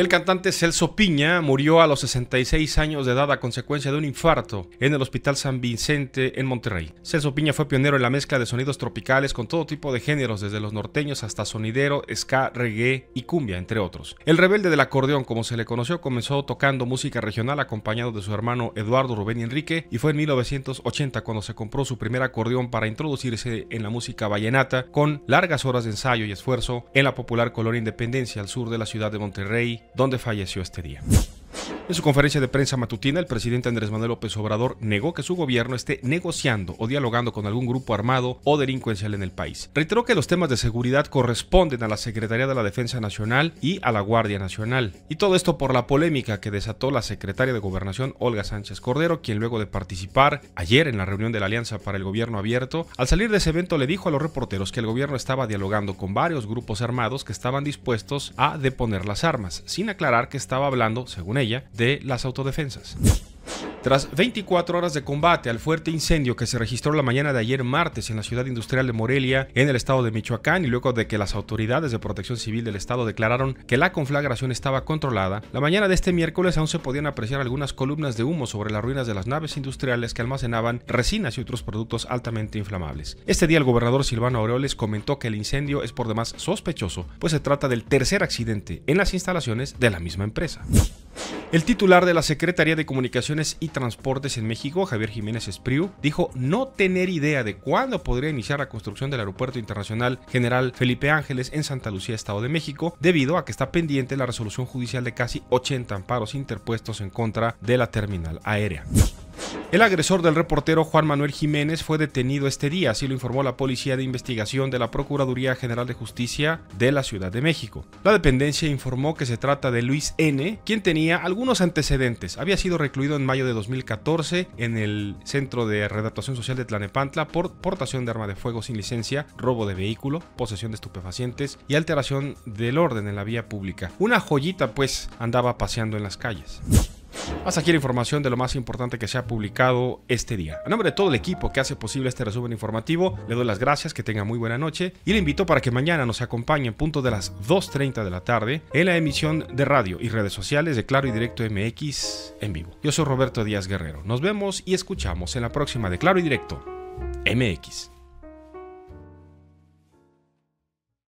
El cantante Celso Piña murió a los 66 años de edad a consecuencia de un infarto en el Hospital San Vicente en Monterrey. Celso Piña fue pionero en la mezcla de sonidos tropicales con todo tipo de géneros, desde los norteños hasta sonidero, ska, reggae y cumbia, entre otros. El rebelde del acordeón, como se le conoció, comenzó tocando música regional acompañado de su hermano Eduardo Rubén Enrique y fue en 1980 cuando se compró su primer acordeón para introducirse en la música vallenata con largas horas de ensayo y esfuerzo en la popular Color Independencia al sur de la ciudad de Monterrey, ¿Dónde falleció este día. En su conferencia de prensa matutina, el presidente Andrés Manuel López Obrador negó que su gobierno esté negociando o dialogando con algún grupo armado o delincuencial en el país. Reiteró que los temas de seguridad corresponden a la Secretaría de la Defensa Nacional y a la Guardia Nacional. Y todo esto por la polémica que desató la secretaria de Gobernación Olga Sánchez Cordero, quien luego de participar ayer en la reunión de la Alianza para el Gobierno Abierto, al salir de ese evento le dijo a los reporteros que el gobierno estaba dialogando con varios grupos armados que estaban dispuestos a deponer las armas, sin aclarar que estaba hablando, según ella, de las autodefensas. Tras 24 horas de combate al fuerte incendio que se registró la mañana de ayer martes en la ciudad industrial de Morelia, en el estado de Michoacán, y luego de que las autoridades de protección civil del estado declararon que la conflagración estaba controlada, la mañana de este miércoles aún se podían apreciar algunas columnas de humo sobre las ruinas de las naves industriales que almacenaban resinas y otros productos altamente inflamables. Este día el gobernador Silvano Aureoles comentó que el incendio es por demás sospechoso, pues se trata del tercer accidente en las instalaciones de la misma empresa. El titular de la Secretaría de Comunicaciones y Transportes en México, Javier Jiménez Espriu, dijo no tener idea de cuándo podría iniciar la construcción del Aeropuerto Internacional General Felipe Ángeles en Santa Lucía, Estado de México, debido a que está pendiente la resolución judicial de casi 80 amparos interpuestos en contra de la terminal aérea. El agresor del reportero Juan Manuel Jiménez fue detenido este día, así lo informó la Policía de Investigación de la Procuraduría General de Justicia de la Ciudad de México. La dependencia informó que se trata de Luis N., quien tenía algunos antecedentes. Había sido recluido en mayo de 2014 en el Centro de Redactación Social de Tlanepantla por portación de arma de fuego sin licencia, robo de vehículo, posesión de estupefacientes y alteración del orden en la vía pública. Una joyita pues andaba paseando en las calles. Más aquí la información de lo más importante que se ha publicado este día. A nombre de todo el equipo que hace posible este resumen informativo, le doy las gracias, que tenga muy buena noche y le invito para que mañana nos acompañe en punto de las 2.30 de la tarde en la emisión de radio y redes sociales de Claro y Directo MX en vivo. Yo soy Roberto Díaz Guerrero. Nos vemos y escuchamos en la próxima de Claro y Directo MX.